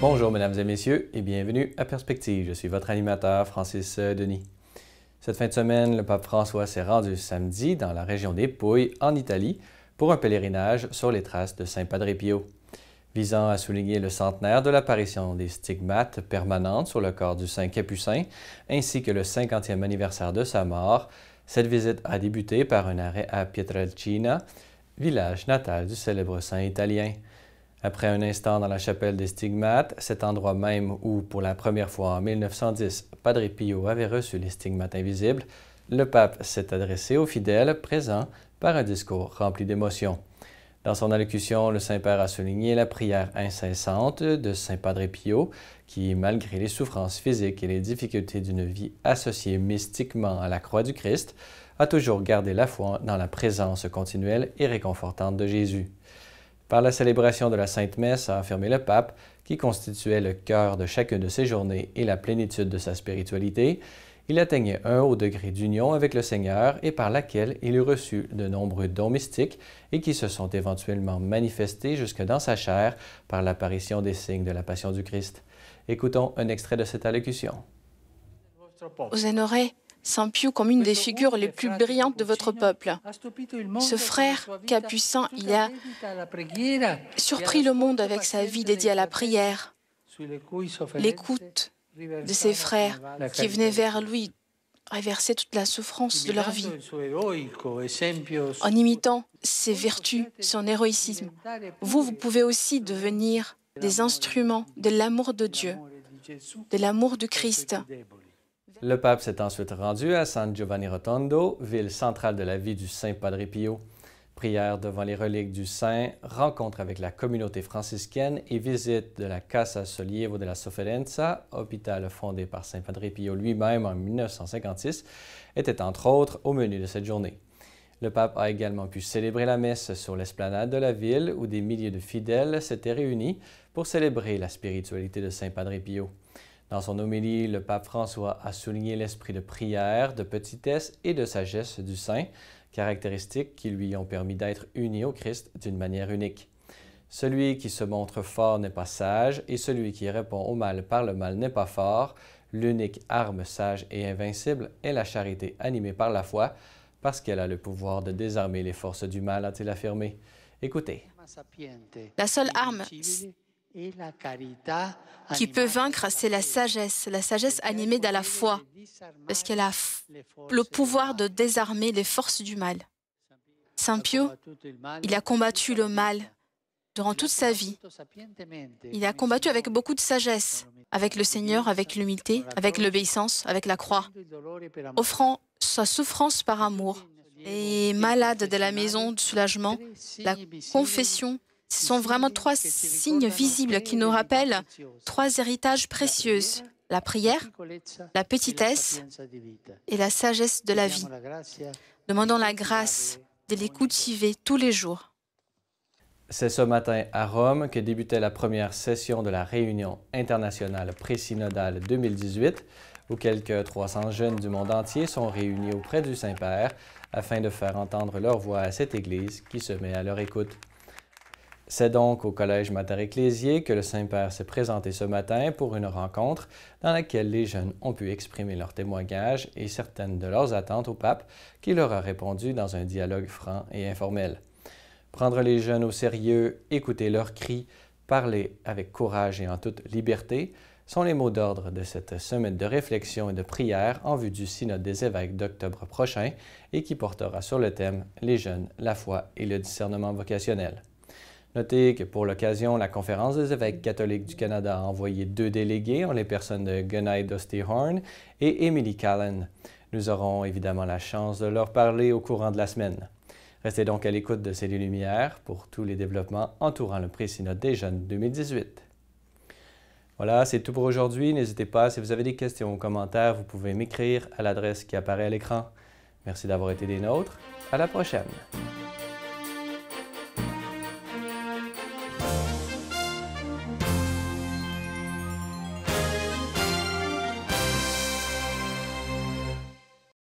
Bonjour mesdames et messieurs et bienvenue à Perspective. Je suis votre animateur Francis euh, Denis. Cette fin de semaine, le pape François s'est rendu samedi dans la région des Pouilles en Italie pour un pèlerinage sur les traces de Saint Padre Pio. Visant à souligner le centenaire de l'apparition des stigmates permanentes sur le corps du Saint Capucin, ainsi que le 50e anniversaire de sa mort, cette visite a débuté par un arrêt à Pietrelcina, village natal du célèbre saint italien. Après un instant dans la chapelle des stigmates, cet endroit même où, pour la première fois en 1910, Padre Pio avait reçu les stigmates invisibles, le pape s'est adressé aux fidèles présents par un discours rempli d'émotion. Dans son allocution, le Saint-Père a souligné la prière incessante de Saint Padre Pio, qui, malgré les souffrances physiques et les difficultés d'une vie associée mystiquement à la croix du Christ, a toujours gardé la foi dans la présence continuelle et réconfortante de Jésus. Par la célébration de la Sainte Messe, a affirmé le pape, qui constituait le cœur de chacune de ses journées et la plénitude de sa spiritualité, il atteignait un haut degré d'union avec le Seigneur et par laquelle il eut reçu de nombreux dons mystiques et qui se sont éventuellement manifestés jusque dans sa chair par l'apparition des signes de la Passion du Christ. Écoutons un extrait de cette allocution. Vous honorez saint Pio comme une des figures les plus brillantes de votre peuple. Ce frère capucin, il a surpris le monde avec sa vie dédiée à la prière, l'écoute de ses frères qui venaient vers lui réverser toute la souffrance de leur vie en imitant ses vertus, son héroïsme. Vous, vous pouvez aussi devenir des instruments de l'amour de Dieu, de l'amour du Christ le pape s'est ensuite rendu à San Giovanni Rotondo, ville centrale de la vie du Saint Padre Pio. Prière devant les reliques du Saint, rencontre avec la communauté franciscaine et visite de la Casa Solievo de la Sofferenza, hôpital fondé par Saint Padre Pio lui-même en 1956, étaient entre autres au menu de cette journée. Le pape a également pu célébrer la messe sur l'esplanade de la ville où des milliers de fidèles s'étaient réunis pour célébrer la spiritualité de Saint Padre Pio. Dans son homélie, le pape François a souligné l'esprit de prière, de petitesse et de sagesse du saint, caractéristiques qui lui ont permis d'être uni au Christ d'une manière unique. Celui qui se montre fort n'est pas sage, et celui qui répond au mal par le mal n'est pas fort. L'unique arme sage et invincible est la charité animée par la foi, parce qu'elle a le pouvoir de désarmer les forces du mal, a-t-il affirmé. Écoutez. La seule arme qui peut vaincre, c'est la sagesse, la sagesse animée de la foi, parce qu'elle a le pouvoir de désarmer les forces du mal. Saint Pio, il a combattu le mal durant toute sa vie. Il a combattu avec beaucoup de sagesse, avec le Seigneur, avec l'humilité, avec l'obéissance, avec la croix, offrant sa souffrance par amour. Et malade de la maison du soulagement, la confession ce sont vraiment trois signes visibles qui nous rappellent trois héritages précieux la prière, la petitesse et la sagesse de la vie. Demandons la grâce de les cultiver tous les jours. C'est ce matin à Rome que débutait la première session de la réunion internationale présynodale 2018, où quelques 300 jeunes du monde entier sont réunis auprès du Saint-Père afin de faire entendre leur voix à cette Église qui se met à leur écoute. C'est donc au Collège Mater-Ecclésier que le Saint-Père s'est présenté ce matin pour une rencontre dans laquelle les jeunes ont pu exprimer leurs témoignages et certaines de leurs attentes au pape qui leur a répondu dans un dialogue franc et informel. Prendre les jeunes au sérieux, écouter leurs cris, parler avec courage et en toute liberté sont les mots d'ordre de cette semaine de réflexion et de prière en vue du synode des évêques d'octobre prochain et qui portera sur le thème Les jeunes, la foi et le discernement vocationnel. Notez que pour l'occasion, la Conférence des évêques catholiques du Canada a envoyé deux délégués en les personnes de Gunai Dusty-Horn et Emily Callan. Nous aurons évidemment la chance de leur parler au courant de la semaine. Restez donc à l'écoute de ces Lumières pour tous les développements entourant le prix des jeunes 2018. Voilà, c'est tout pour aujourd'hui. N'hésitez pas, si vous avez des questions ou commentaires, vous pouvez m'écrire à l'adresse qui apparaît à l'écran. Merci d'avoir été des nôtres. À la prochaine.